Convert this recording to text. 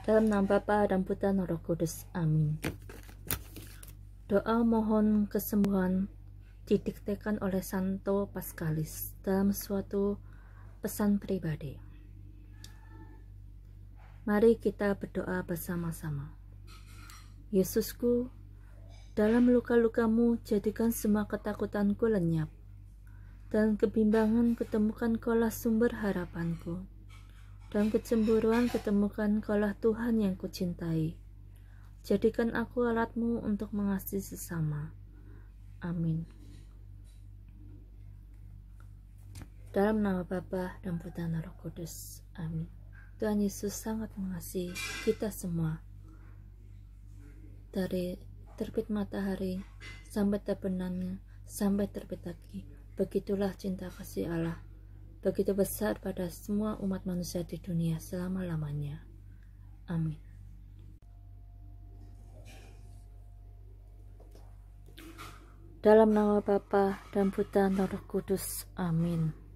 Dalam nama Bapa dan Putra dan Roh Kudus. Amin. Doa mohon kesembuhan didiktekan oleh Santo Pascalis dalam suatu pesan pribadi. Mari kita berdoa bersama-sama. Yesusku, dalam luka-lukamu jadikan semua ketakutanku lenyap, dan kebimbangan ketemukan kolah sumber harapanku. Dalam kecemburuan ketemukan kaulah Tuhan yang kucintai. Jadikan aku alatmu untuk mengasihi sesama. Amin. Dalam nama Bapa dan Putra dan Roh Kudus. Amin. Tuhan Yesus sangat mengasihi kita semua. Dari terbit matahari sampai terbenamnya, sampai terbit lagi. Begitulah cinta kasih Allah begitu besar pada semua umat manusia di dunia selama-lamanya. Amin. Dalam nama Bapa dan Putra dan Roh Kudus. Amin.